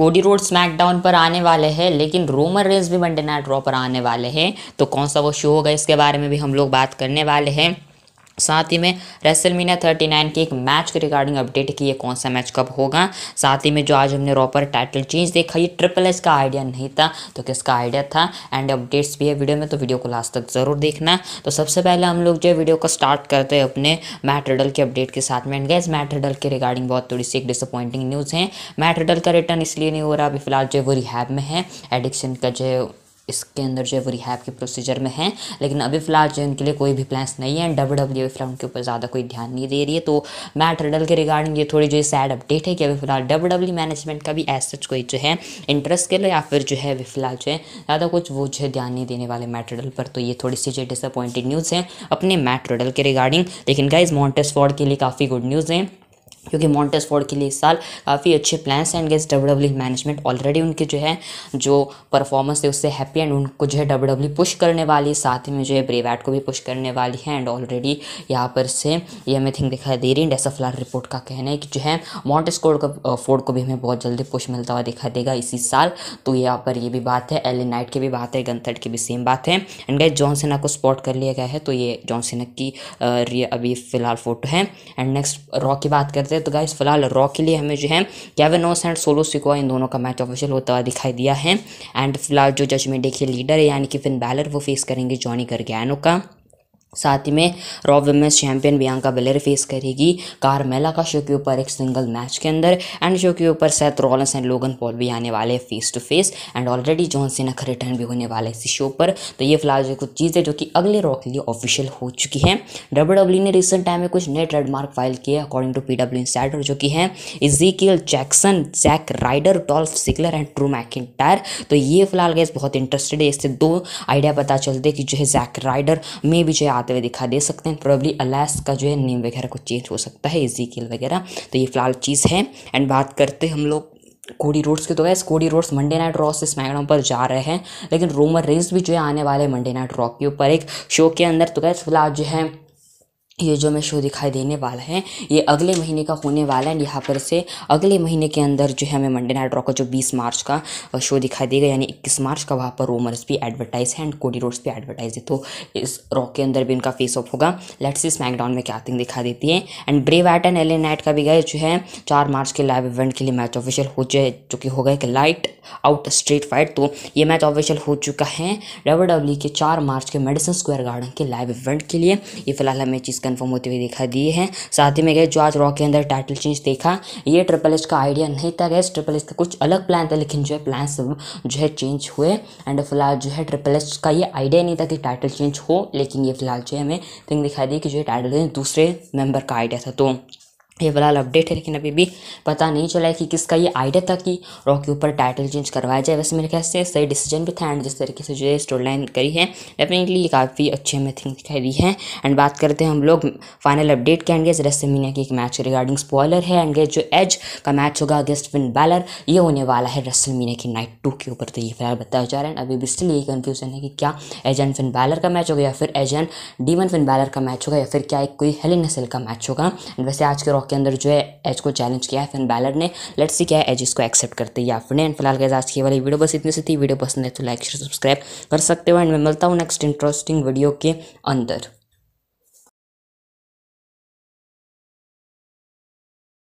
कोडी road SmackDown पर आने वाले हैं लेकिन रोमर रेंस भी मंडे नाइट रॉ पर आने वाले हैं तो कौन सा वो शो होगा इसके बारे में भी हम लोग बात करने वाले हैं साथ ही में थर्टी 39 की एक मैच के रिगार्डिंग अपडेट की है कौन सा मैच कब होगा साथ ही में जो आज हमने रॉपर टाइटल चेंज देखा ये ट्रिपल एस का आइडिया नहीं था तो किसका आइडिया था एंड अपडेट्स भी है वीडियो में तो वीडियो को लास्ट तक ज़रूर देखना तो सबसे पहले हम लोग जो वीडियो को स्टार्ट करते हैं अपने मैट रिडल के अपडेट के साथ में एंड गैस मैट रिडल के रिगार्डिंग बहुत थोड़ी सी एक डिसअपॉइंटिंग न्यूज़ है मैट रिडल का रिटर्न इसलिए नहीं हो रहा अभी फिलहाल जो वो रिहैब में है एडिक्शन का जो इसके अंदर जो है वो रिहैब के प्रोसीजर में है लेकिन अभी फिलहाल जो उनके लिए कोई भी प्लान्स नहीं है एंड डब्ल्यू डब्ल्यू फिलहाल उनके ऊपर ज़्यादा कोई ध्यान नहीं दे रही है तो मैट रडल के रिगार्डिंग ये थोड़ी जो है सैड अपडेट है कि अभी फिलहाल डब्ल्यू डब्ल्यू मैनेजमेंट का भी एज सच कोई जो है इंटरेस्ट के लिए या फिर जो है अभी फिलहाल जो है ज़्यादा कुछ वो जो है ध्यान नहीं देने वाले मैट रडल पर तो ये थोड़ी सी जो डिसअपॉइंटेड न्यूज़ है अपने मैट रडल के रिगार्डिंग लेकिन गाइज फॉर्ड के लिए काफ़ी गुड न्यूज़ है क्योंकि फोर्ड के लिए इस साल काफ़ी अच्छे plans and guess W W management already उनके जो है जो परफॉर्मेंस है उससे हैप्पी एंड उनको जो है डब्ल्यू डब्ल्यू पुश करने वाली है साथ ही में जो है ब्रेवैट को भी पुश करने वाली है एंड ऑलरेडी यहाँ पर से ये हमें थिंक दिखाई दे रही है डेसा फ्लार रिपोर्ट का कहना है कि जो है मॉन्टेस्कोड का फोर्ड को भी हमें बहुत जल्दी पुश मिलता हुआ दिखाई देगा इसी साल तो यहाँ पर ये भी बात है एलिन नाइट की भी बात है गंथर्ड की भी सेम बात है एंड गैस जॉन सेना को स्पॉट कर लिया गया है तो ये जॉन सेना की अभी फिलहाल फोटो है एंड नेक्स्ट रॉ की बात करते हैं है तो गाइस फिलहाल रॉ के लिए हमें जो है कैवेनोस एंड सोलो सिकोआ इन दोनों का मैच ऑफिशियल होता हुआ दिखाई दिया है एंड फिलहाल जो जजमेंट के लीडर है यानी कि फिन बैलर वो फेस करेंगे जॉनी गर्गैनो का साथ ही में Raw women's champion Bianca Belair face करेगी कारमेला का शो के ऊपर एक सिंगल मैच के अंदर एंड शो के ऊपर Seth Rollins and Logan Paul भी आने वाले हैं face to face and already John Cena का रिटर्न भी होने वाला है इसी शो पर तो ये फिलहाल जो कुछ चीज़ें जो कि अगले रॉ के लिए ऑफिशियल हो चुकी है डब्ल्यू डब्ल्यू e ने रिसेंट टाइम में कुछ नए ट्रेडमार्क फाइल किए according to P W insider जो कि हैं Ezekiel Jackson Zack Ryder Dolph Ziggler and ट्रू मैक तो ये फिलहाल गए बहुत इंटरेस्टेड है इससे दो आइडिया पता चलते कि जो है जैक राइडर में भी जो है आते हुए दिखा दे सकते हैं प्रॉब्ली अलास का जो है नेम वगैरह कुछ चेंज हो सकता है इजीकिल वगैरह तो ये फिलहाल चीज़ है एंड बात करते हम लोग कोडी रोड्स के तो guess Cody Rhodes Monday night Raw से स्मैकडाउन पर जा रहे हैं लेकिन रोमर रेंस भी जो है आने वाले मंडे नाइट रॉक के ऊपर एक शो के अंदर तो गैस फिलहाल जो है ये जो हमें शो दिखाई देने वाला है ये अगले महीने का होने वाला है यहाँ पर से अगले महीने के अंदर जो है हमें मंडे नाइट रॉ का जो 20 मार्च का शो दिखाई देगा यानी 21 मार्च का वहाँ पर रोमर्स भी एडवर्टाइज है एंड कोडी रोड्स भी एडवर्टाइज है तो इस रॉक के अंदर भी इनका फेस ऑफ होगा लेट्स इस स्मैकडाउन में क्या थिंग दिखा देती है एंड ब्रेव एट एंड एल नाइट का भी गए जो है चार मार्च के लाइव इवेंट के लिए मैच ऑफिशियल हो जाए जो कि होगा एक लाइट आउट स्ट्रीट फाइट तो ये मैच ऑफिशियल हो चुका है डब्ल्यू के चार मार्च के मेडिसन स्क्वायर गार्डन के लाइव इवेंट के लिए ये फिलहाल हमें चीज़ कंफर्म होती हुई दिखाई दिए हैं साथ ही में गए जो आज रॉक के अंदर टाइटल चेंज देखा ये ट्रिपल एच का आइडिया नहीं था गैस ट्रिपल एच का कुछ अलग प्लान था लेकिन जो है प्लान जो है चेंज हुए एंड फिलहाल जो है ट्रिपल एच का ये आइडिया नहीं था कि टाइटल चेंज हो लेकिन ये फिलहाल जो है हमें थिंग दिखाई दी कि जो है टाइटल दूसरे मेंबर का आइडिया था तो ये फिलहाल अपडेट है लेकिन अभी भी पता नहीं चला है कि किसका ये आइडिया था कि रॉक के ऊपर टाइटल चेंज करवाया जाए वैसे मेरे ख्याल से सही डिसीजन भी था एंड जिस तरीके से जो है स्टोरी लाइन करी है डेफिनेटली ये काफ़ी अच्छे में थिंक दी है एंड बात करते हैं हम लोग फाइनल अपडेट के एंड गेज मीनिया की एक मैच रिगार्डिंग स्पॉयलर है एंड जो एज का मैच होगा अगेंस्ट विन बैलर ये होने वाला है मीनिया की नाइट टू के ऊपर तो ये फिलहाल बताया जा रहा है अभी भी स्टिल ये कन्फ्यूजन है कि क्या एजन फिन बैलर का मैच होगा या फिर एजन डीवन फिन बैलर का मैच होगा या फिर क्या एक कोई हेलिन का मैच होगा एंड वैसे आज के रॉक के अंदर जो है एज को चैलेंज किया है फिन बैलर ने लेट्स सी क्या है एज इसको एक्सेप्ट करते या फिर एंड फिलहाल गैस आज की वाली वीडियो बस इतनी सी थी वीडियो पसंद है तो लाइक शेयर सब्सक्राइब कर सकते हो एंड मैं मिलता हूँ नेक्स्ट इंटरेस्टिंग वीडियो के अंदर